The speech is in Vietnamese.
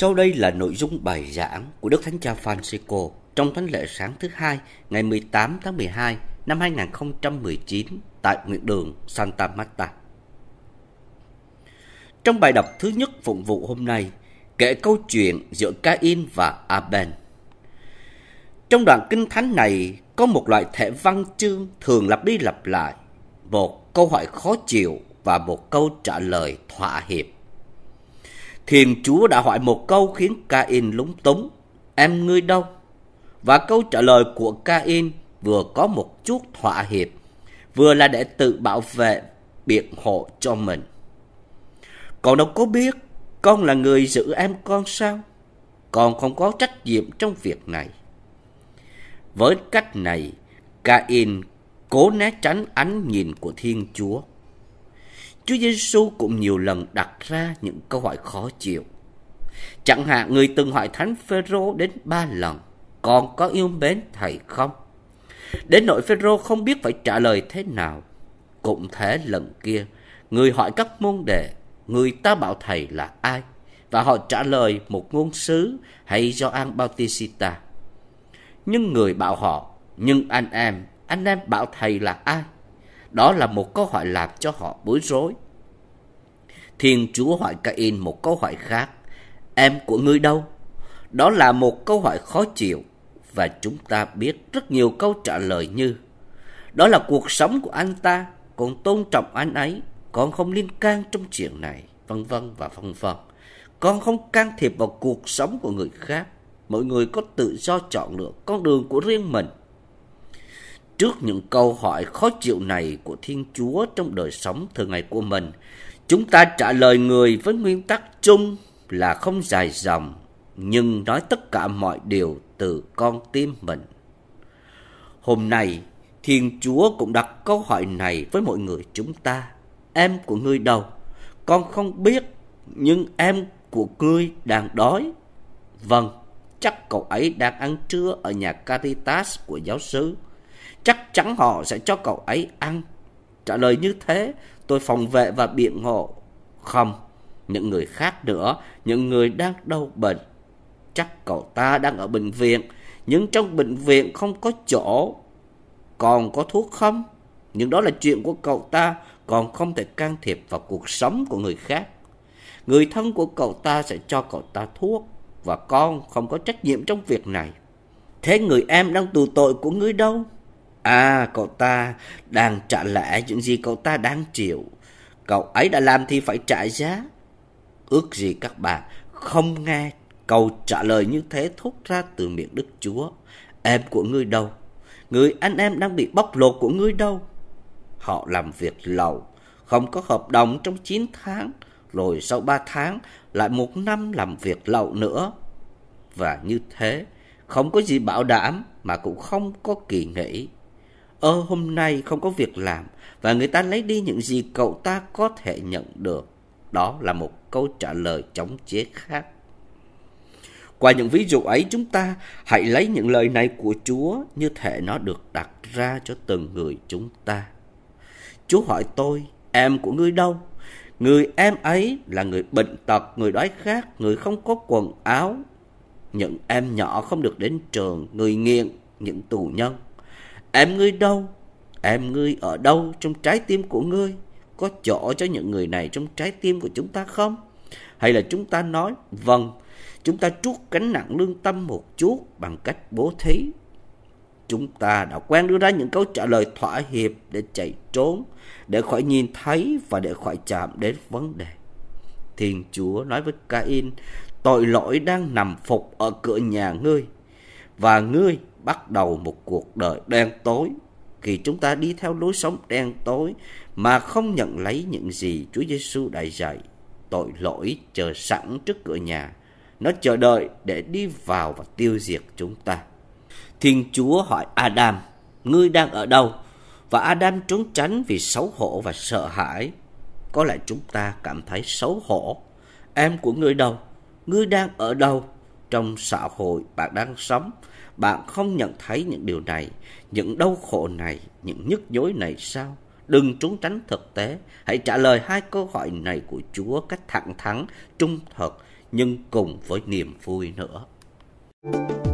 Sau đây là nội dung bài giảng của Đức Thánh Cha Francisco trong thánh lễ sáng thứ hai ngày 18 tháng 12 năm 2019 tại nguyện đường Santa Marta. Trong bài đọc thứ nhất phụng vụ hôm nay, kể câu chuyện giữa Cain và Abel. Trong đoạn kinh thánh này có một loại thể văn chương thường lặp đi lặp lại, một câu hỏi khó chịu và một câu trả lời thỏa hiệp. Thiên Chúa đã hỏi một câu khiến Cain lúng túng. Em ngươi đâu? Và câu trả lời của Cain vừa có một chút thỏa hiệp, vừa là để tự bảo vệ, biện hộ cho mình. Con đâu có biết con là người giữ em con sao? Con không có trách nhiệm trong việc này. Với cách này, Cain cố né tránh ánh nhìn của Thiên Chúa. Chúa Giêsu cũng nhiều lần đặt ra những câu hỏi khó chịu. Chẳng hạn người từng hỏi Thánh Phêrô đến ba lần, còn có yêu mến thầy không? Đến nỗi Phêrô không biết phải trả lời thế nào. Cũng thế lần kia, người hỏi các môn đệ, người ta bảo thầy là ai? Và họ trả lời một ngôn sứ hay do An Bautista. Nhưng người bảo họ, nhưng anh em, anh em bảo thầy là ai? Đó là một câu hỏi làm cho họ bối rối. Thiên Chúa hỏi Cain một câu hỏi khác. Em của ngươi đâu? Đó là một câu hỏi khó chịu và chúng ta biết rất nhiều câu trả lời như đó là cuộc sống của anh ta, còn tôn trọng anh ấy, con không liên can trong chuyện này, vân vân và vân vân. Con không can thiệp vào cuộc sống của người khác. Mọi người có tự do chọn lựa con đường của riêng mình. Trước những câu hỏi khó chịu này của Thiên Chúa trong đời sống thường ngày của mình, chúng ta trả lời người với nguyên tắc chung là không dài dòng, nhưng nói tất cả mọi điều từ con tim mình. Hôm nay, Thiên Chúa cũng đặt câu hỏi này với mọi người chúng ta. Em của ngươi đâu? Con không biết, nhưng em của ngươi đang đói. Vâng, chắc cậu ấy đang ăn trưa ở nhà Caritas của giáo sứ chắc chắn họ sẽ cho cậu ấy ăn. Trả lời như thế, tôi phòng vệ và biện hộ. Không, những người khác nữa, những người đang đau bệnh. Chắc cậu ta đang ở bệnh viện, nhưng trong bệnh viện không có chỗ. Còn có thuốc không? Nhưng đó là chuyện của cậu ta, còn không thể can thiệp vào cuộc sống của người khác. Người thân của cậu ta sẽ cho cậu ta thuốc, và con không có trách nhiệm trong việc này. Thế người em đang tù tội của ngươi đâu? À, cậu ta đang trả lẽ những gì cậu ta đang chịu. Cậu ấy đã làm thì phải trả giá. Ước gì các bạn không nghe câu trả lời như thế thốt ra từ miệng Đức Chúa. Em của ngươi đâu? Người anh em đang bị bóc lột của ngươi đâu? Họ làm việc lậu, không có hợp đồng trong 9 tháng, rồi sau 3 tháng lại một năm làm việc lậu nữa. Và như thế, không có gì bảo đảm mà cũng không có kỳ nghỉ ơ hôm nay không có việc làm và người ta lấy đi những gì cậu ta có thể nhận được. Đó là một câu trả lời chống chế khác. Qua những ví dụ ấy chúng ta hãy lấy những lời này của Chúa như thể nó được đặt ra cho từng người chúng ta. Chúa hỏi tôi, em của ngươi đâu? Người em ấy là người bệnh tật, người đói khát, người không có quần áo. Những em nhỏ không được đến trường, người nghiện, những tù nhân. Em ngươi đâu? Em ngươi ở đâu trong trái tim của ngươi? Có chỗ cho những người này trong trái tim của chúng ta không? Hay là chúng ta nói, vâng, chúng ta trút cánh nặng lương tâm một chút bằng cách bố thí. Chúng ta đã quen đưa ra những câu trả lời thỏa hiệp để chạy trốn, để khỏi nhìn thấy và để khỏi chạm đến vấn đề. Thiên Chúa nói với Cain, tội lỗi đang nằm phục ở cửa nhà ngươi và ngươi bắt đầu một cuộc đời đen tối khi chúng ta đi theo lối sống đen tối mà không nhận lấy những gì Chúa Giêsu đã dạy. Tội lỗi chờ sẵn trước cửa nhà, nó chờ đợi để đi vào và tiêu diệt chúng ta. Thiên Chúa hỏi Adam, ngươi đang ở đâu? Và Adam trốn tránh vì xấu hổ và sợ hãi. Có lẽ chúng ta cảm thấy xấu hổ. Em của ngươi đâu? Ngươi đang ở đâu? trong xã hội bạn đang sống bạn không nhận thấy những điều này những đau khổ này những nhức nhối này sao đừng trốn tránh thực tế hãy trả lời hai câu hỏi này của chúa cách thẳng thắn trung thực nhưng cùng với niềm vui nữa thank you